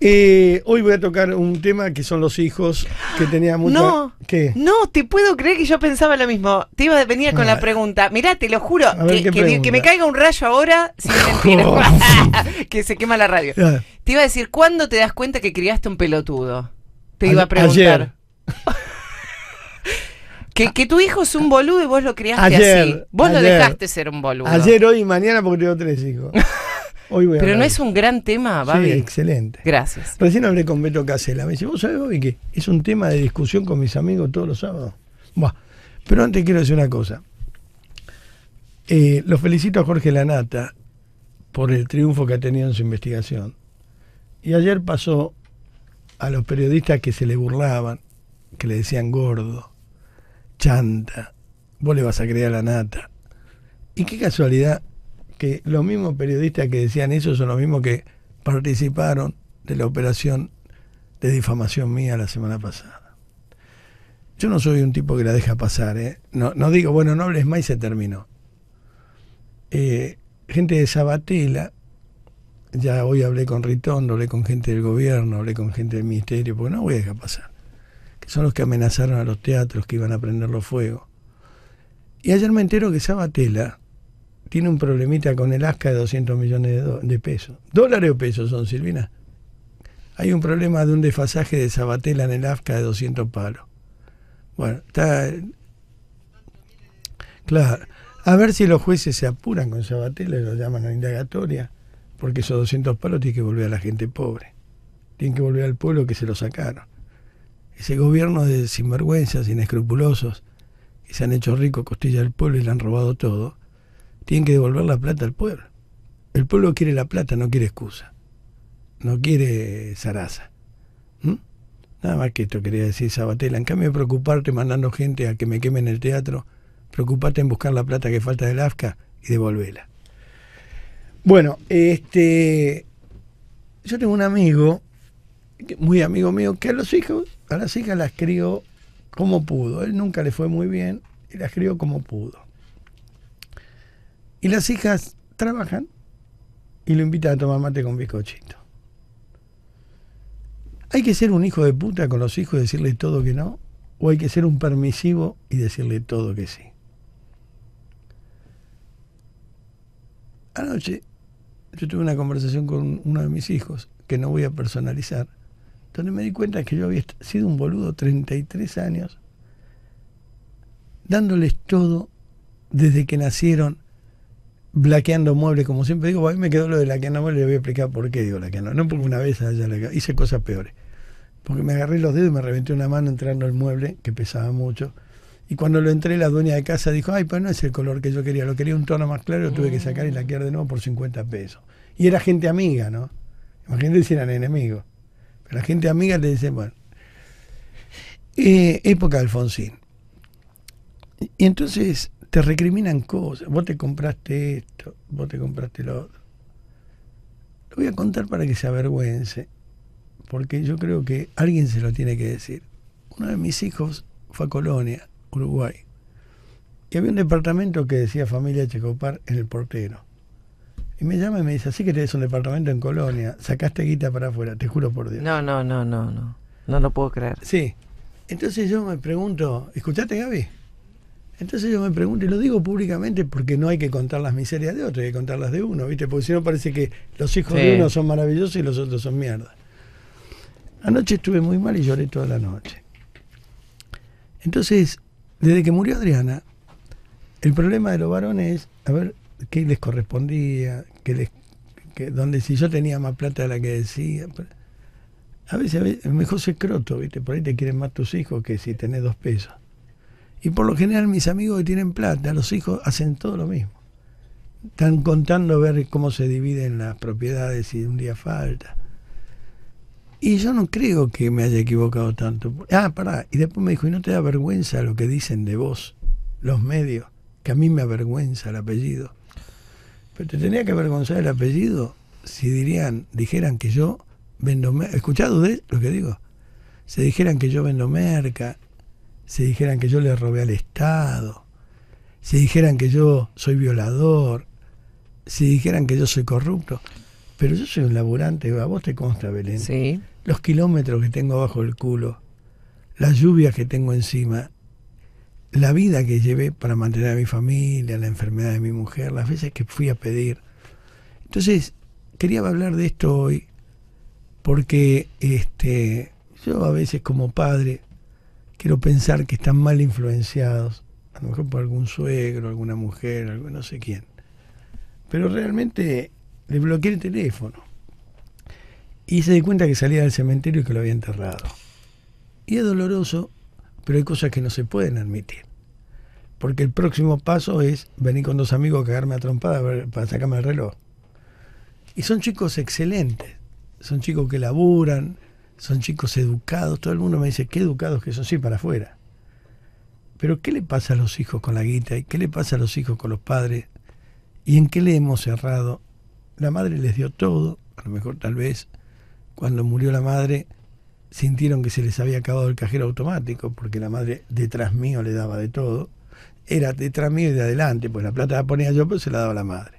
Eh, hoy voy a tocar un tema que son los hijos, que tenía mucho. No, ¿Qué? no, te puedo creer que yo pensaba lo mismo. Te iba a venir con la ah. pregunta. Mirá, te lo juro, que, me caiga un rayo ahora, oh. que se quema la radio. Te iba a decir, ¿cuándo te das cuenta que criaste un pelotudo? Te iba a preguntar. Ayer. Que, tu hijo es un boludo y vos lo criaste ayer, así. Vos lo dejaste ser un boludo. Ayer, hoy y mañana porque tengo tres hijos. Pero no es un gran tema, Babi. Sí, excelente. Gracias. Recién hablé con Beto Casela. Me dice, ¿vos sabés, que es un tema de discusión con mis amigos todos los sábados? Buah. Pero antes quiero decir una cosa. Eh, los felicito a Jorge Lanata por el triunfo que ha tenido en su investigación. Y ayer pasó a los periodistas que se le burlaban, que le decían gordo, chanta, vos le vas a creer a Lanata Y qué casualidad que los mismos periodistas que decían eso son los mismos que participaron de la operación de difamación mía la semana pasada. Yo no soy un tipo que la deja pasar, ¿eh? no, digo, bueno, no hables más y se terminó. Eh, gente de Sabatella, ya hoy hablé con Ritondo, hablé con gente del gobierno, hablé con gente del ministerio, porque no voy a dejar pasar. Que son los que amenazaron a los teatros que iban a prender los fuegos. Y ayer me entero que Sabatella tiene un problemita con el ASCA de 200 millones de, pesos. ¿Dólares o pesos son, Silvina? Hay un problema de un desfasaje de Sabatella en el ASCA de 200 palos. Bueno, está... Claro. A ver si los jueces se apuran con Sabatella y lo llaman a indagatoria, porque esos 200 palos tienen que volver a la gente pobre. Tienen que volver al pueblo que se lo sacaron. Ese gobierno de sinvergüenzas, inescrupulosos, que se han hecho ricos costilla del pueblo y le han robado todo, tienen que devolver la plata al pueblo. El pueblo quiere la plata, no quiere excusa. No quiere zaraza. ¿Mm? Nada más que esto quería decir Sabatella. En cambio de preocuparte mandando gente a que me quemen el teatro, preocupate en buscar la plata que falta del AFCA y devolverla. Bueno, este, yo tengo un amigo, muy amigo mío, que a los hijos, a las hijas las crió como pudo. Él nunca le fue muy bien y las crió como pudo. Y las hijas trabajan y lo invitan a tomar mate con bizcochito. ¿Hay que ser un hijo de puta con los hijos y decirle todo que no? ¿O hay que ser un permisivo y decirle todo que sí? Anoche yo tuve una conversación con uno de mis hijos, que no voy a personalizar, donde me di cuenta que yo había sido un boludo 33 años, dándoles todo desde que nacieron blaqueando muebles, como siempre digo, a me quedó lo de laqueando muebles, le voy a explicar por qué digo que No porque una vez hice cosas peores. Porque me agarré los dedos y me reventé una mano entrando al mueble, que pesaba mucho. Y cuando lo entré, la dueña de casa dijo, ay, pero no es el color que yo quería, lo quería un tono más claro, lo tuve que sacar y mm. laquear de nuevo por 50 pesos. Y era gente amiga, ¿no? Imagínate si eran enemigos. Pero la gente amiga le dice, bueno, eh, época de Alfonsín. Y entonces te recriminan cosas. Vos te compraste esto, vos te compraste lo otro. Lo voy a contar para que se avergüence, porque yo creo que alguien se lo tiene que decir. Uno de mis hijos fue a Colonia, Uruguay, y había un departamento que decía familia Checopar en el portero. Y me llama y me dice, así que tenés un departamento en Colonia, sacaste guita para afuera, te juro por Dios. No, no, no, no, no. No lo puedo creer. Sí. Entonces yo me pregunto, ¿escuchaste Gaby? Entonces yo me pregunto, y lo digo públicamente porque no hay que contar las miserias de otros, hay que contar las de uno, ¿viste? Porque si no parece que los hijos de uno son maravillosos y los otros son mierda. Anoche estuve muy mal y lloré toda la noche. Entonces, desde que murió Adriana, el problema de los varones es a ver qué les correspondía, qué les, donde si yo tenía más plata de la que decía. A veces, a veces mejor se croto, ¿viste? Por ahí te quieren más tus hijos que si tenés dos pesos. Y por lo general mis amigos que tienen plata, los hijos hacen todo lo mismo. Están contando ver cómo se dividen las propiedades si un día falta. Y yo no creo que me haya equivocado tanto. Ah, pará. Y después me dijo, ¿y no te da vergüenza lo que dicen de vos, los medios? Que a mí me avergüenza el apellido. Pero te tenía que avergonzar el apellido si dirían, dijeran que yo vendo merca. ¿Escuchado de lo que digo? si dijeran que yo vendo merca, si dijeran que yo le robé al Estado, si dijeran que yo soy violador, si dijeran que yo soy corrupto. Pero yo soy un laburante, a vos te consta, Belén. Sí. Los kilómetros que tengo abajo del culo, las lluvias que tengo encima, la vida que llevé para mantener a mi familia, la enfermedad de mi mujer, las veces que fui a pedir. Entonces, quería hablar de esto hoy, porque este, yo a veces como padre quiero pensar que están mal influenciados, a lo mejor por algún suegro, alguna mujer, algo, no sé quién. Pero realmente le bloqueé el teléfono. Y se di cuenta que salía del cementerio y que lo había enterrado. Y es doloroso, pero hay cosas que no se pueden admitir. Porque el próximo paso es venir con dos amigos a cagarme a trompada para sacarme el reloj. Y son chicos excelentes. Son chicos que laburan, son chicos educados, todo el mundo me dice, qué educados que son, sí, para afuera. Pero ¿qué le pasa a los hijos con la guita? ¿Y qué le pasa a los hijos con los padres? ¿Y en qué le hemos cerrado La madre les dio todo, a lo mejor tal vez cuando murió la madre sintieron que se les había acabado el cajero automático, porque la madre detrás mío le daba de todo. Era detrás mío y de adelante, pues la plata la ponía yo, pero se la daba la madre.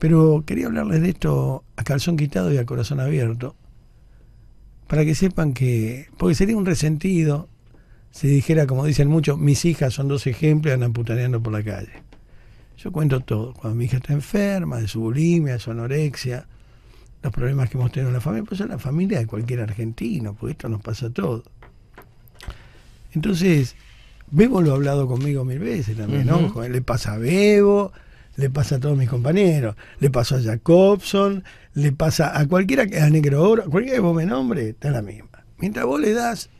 Pero quería hablarles de esto a calzón quitado y a corazón abierto para que sepan que, porque sería un resentido si dijera, como dicen muchos, mis hijas son dos ejemplos y andan putaneando por la calle. Yo cuento todo, cuando mi hija está enferma, de su bulimia, su anorexia, los problemas que hemos tenido en la familia, pues es la familia de cualquier argentino, porque esto nos pasa a todos. Entonces, Bebo lo ha hablado conmigo mil veces también, ¿no? Le pasa a Bebo, le pasa a todos mis compañeros, le pasó a Jacobson, le pasa a cualquiera que a Negro Oro, cualquiera que vos me nombre, está la misma. Mientras vos le das,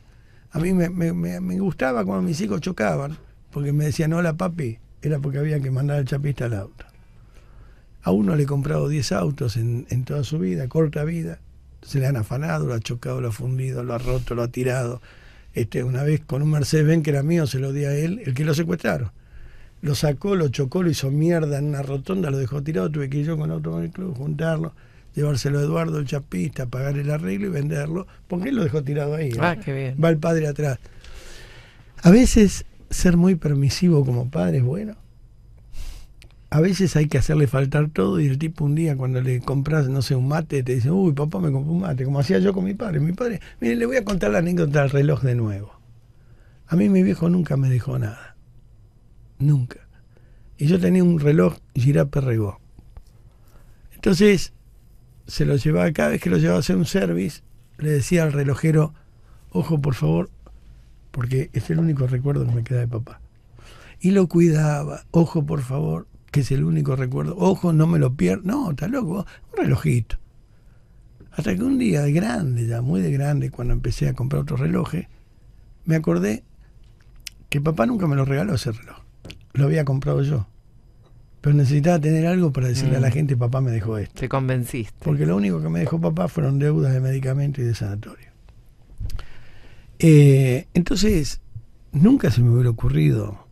a mí me, me, me, gustaba cuando mis hijos chocaban, porque me decían, hola papi, era porque había que mandar al chapista al auto. A uno le he comprado 10 autos en, en toda su vida, corta vida, se le han afanado, lo ha chocado, lo ha fundido, lo ha roto, lo ha tirado. Este, una vez con un Mercedes Benz que era mío, se lo di a él, el que lo secuestraron lo sacó, lo chocó, lo hizo mierda en una rotonda, lo dejó tirado, tuve que ir yo con otro club, juntarlo, llevárselo a Eduardo, el chapista, pagar el arreglo y venderlo, ¿por qué lo dejó tirado ahí. Ah, Va el padre atrás. A veces ser muy permisivo como padre es bueno. A veces hay que hacerle faltar todo y el tipo un día cuando le compras, no sé, un mate, te dice, uy, papá me compró un mate, como hacía yo con mi padre. Mi padre, mire, le voy a contar la anécdota del reloj de nuevo. A mí mi viejo nunca me dejó nada nunca. Y yo tenía un reloj Girape Regó. Entonces, se lo llevaba, cada vez que lo llevaba a hacer un service, le decía al relojero, ojo por favor, porque es el único recuerdo que me queda de papá. Y lo cuidaba, ojo por favor, que es el único recuerdo, ojo, no me lo pierdo, no, está loco, un relojito. Hasta que un día, de grande ya, muy de grande, cuando empecé a comprar otros relojes, me acordé que papá nunca me lo regaló ese reloj lo había comprado yo. Pero necesitaba tener algo para decirle a la mm. gente, papá me dejó esto. Te convenciste. Porque lo único que me dejó papá fueron deudas de medicamento y de sanatorio. Eh, entonces, nunca se me hubiera ocurrido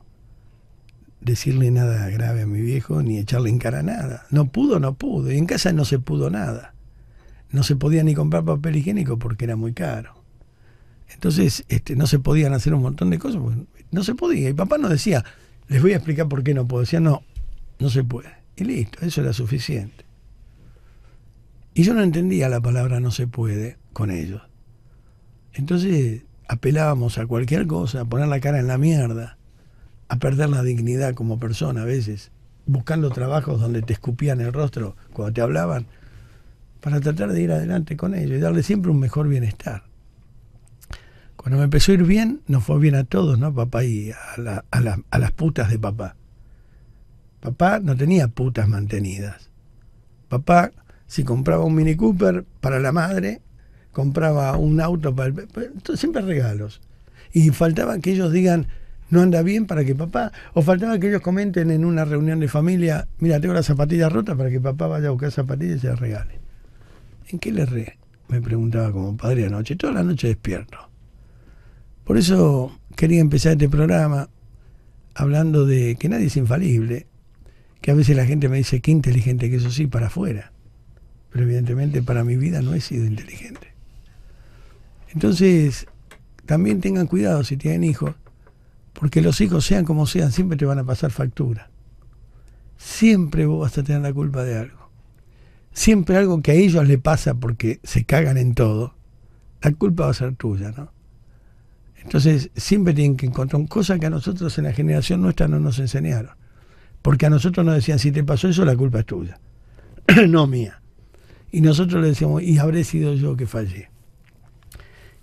decirle nada grave a mi viejo ni echarle en cara nada. No pudo, no pudo. Y en casa no se pudo nada. No se podía ni comprar papel higiénico porque era muy caro. Entonces, este, no se podían hacer un montón de cosas, no se podía. Y papá nos decía, les voy a explicar por qué no puedo. Decía, no, no se puede. Y listo, eso era suficiente. Y yo no entendía la palabra no se puede con ellos. Entonces apelábamos a cualquier cosa, a poner la cara en la mierda, a perder la dignidad como persona a veces, buscando trabajos donde te escupían el rostro cuando te hablaban, para tratar de ir adelante con ellos y darle siempre un mejor bienestar. Cuando me empezó a ir bien, nos fue bien a todos, ¿no? Papá y a, las putas de papá. Papá no tenía putas mantenidas. Papá, si compraba un Mini Cooper para la madre, compraba un auto para el... Siempre regalos. Y faltaba que ellos digan, no anda bien para que papá, o faltaba que ellos comenten en una reunión de familia, mira, tengo las zapatillas rotas para que papá vaya a buscar zapatillas y se las regale. ¿En qué le re? Me preguntaba como padre anoche, toda la noche despierto. Por eso quería empezar este programa hablando de que nadie es infalible, que a veces la gente me dice qué inteligente que eso sí para afuera, pero evidentemente para mi vida no he sido inteligente. Entonces, también tengan cuidado si tienen hijos, porque los hijos, sean como sean, siempre te van a pasar factura. Siempre vos vas a tener la culpa de algo. Siempre algo que a ellos le pasa porque se cagan en todo, la culpa va a ser tuya, ¿no? Entonces, siempre tienen que encontrar cosas que a nosotros en la generación nuestra no nos enseñaron. Porque a nosotros nos decían, si te pasó eso, la culpa es tuya, no mía. Y nosotros le decíamos, y habré sido yo que fallé.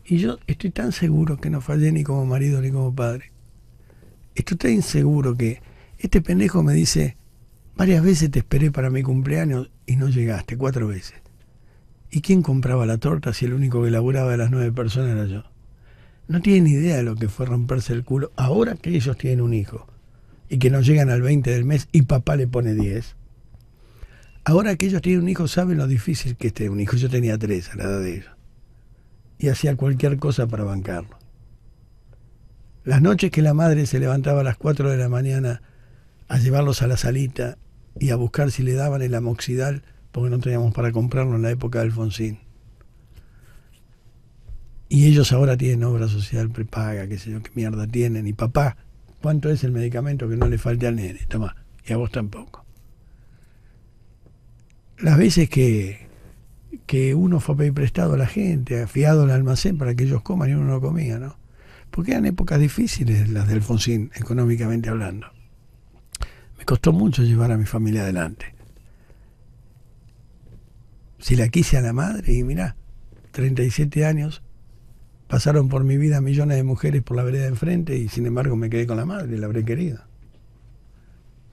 Y yo estoy tan seguro que no fallé ni como marido ni como padre. Estoy tan inseguro que este pendejo me dice, varias veces te esperé para mi cumpleaños y no llegaste, cuatro veces. ¿Y quién compraba la torta si el único que laburaba de las nueve personas era yo? no tienen idea de lo que fue romperse el culo ahora que ellos tienen un hijo y que no llegan al 20 del mes y papá le pone 10. Ahora que ellos tienen un hijo saben lo difícil que es tener un hijo. Yo tenía tres a la edad de ellos y hacía cualquier cosa para bancarlo. Las noches que la madre se levantaba a las 4 de la mañana a llevarlos a la salita y a buscar si le daban el amoxidal porque no teníamos para comprarlo en la época de Alfonsín y ellos ahora tienen obra social prepaga, qué sé yo, qué mierda tienen, y papá, ¿cuánto es el medicamento que no le falte al nene? Toma, y a vos tampoco. Las veces que, que uno fue a pedir prestado a la gente, fiado al almacén para que ellos coman y uno no comía, ¿no? Porque eran épocas difíciles las de Alfonsín, económicamente hablando. Me costó mucho llevar a mi familia adelante. Si la quise a la madre, y mirá, 37 años, Pasaron por mi vida millones de mujeres por la vereda de enfrente y sin embargo me quedé con la madre, la habré querido.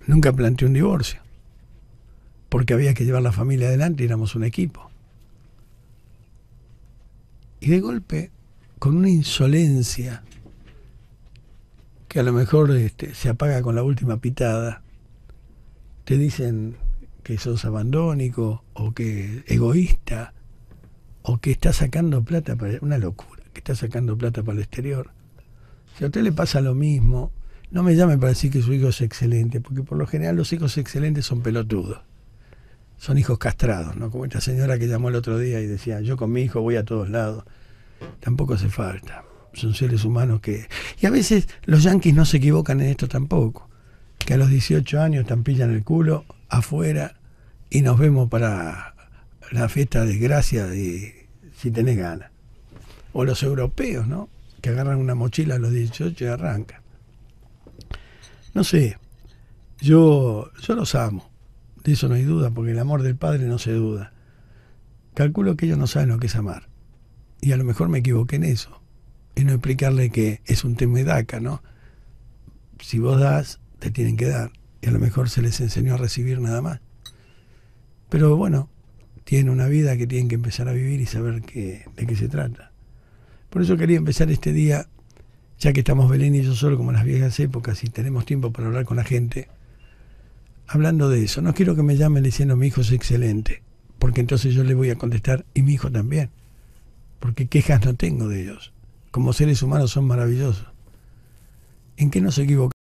Nunca planteé un divorcio, porque había que llevar la familia adelante y éramos un equipo. Y de golpe, con una insolencia que a lo mejor este, se apaga con la última pitada, te dicen que sos abandónico o que egoísta o que estás sacando plata para una locura está sacando plata para el exterior. Si a usted le pasa lo mismo, no me llame para decir que su hijo es excelente, porque por lo general los hijos excelentes son pelotudos. Son hijos castrados, ¿no? Como esta señora que llamó el otro día y decía, yo con mi hijo voy a todos lados. Tampoco hace falta. Son seres humanos que... Y a veces los yanquis no se equivocan en esto tampoco. Que a los 18 años pillan el culo afuera y nos vemos para la fiesta de gracia de, si tenés ganas o los europeos, ¿no? Que agarran una mochila a los 18 y arrancan. No sé, yo, yo los amo, de eso no hay duda, porque el amor del Padre no se duda. Calculo que ellos no saben lo que es amar. Y a lo mejor me equivoqué en eso, en no explicarle que es un tema DACA, ¿no? Si vos das, te tienen que dar. Y a lo mejor se les enseñó a recibir nada más. Pero bueno, tienen una vida que tienen que empezar a vivir y saber de qué se trata. Por eso quería empezar este día, ya que estamos Belén y yo solo como en las viejas épocas y tenemos tiempo para hablar con la gente, hablando de eso. No quiero que me llamen diciendo mi hijo es excelente, porque entonces yo le voy a contestar y mi hijo también, porque quejas no tengo de ellos. Como seres humanos son maravillosos. ¿En qué nos equivocamos?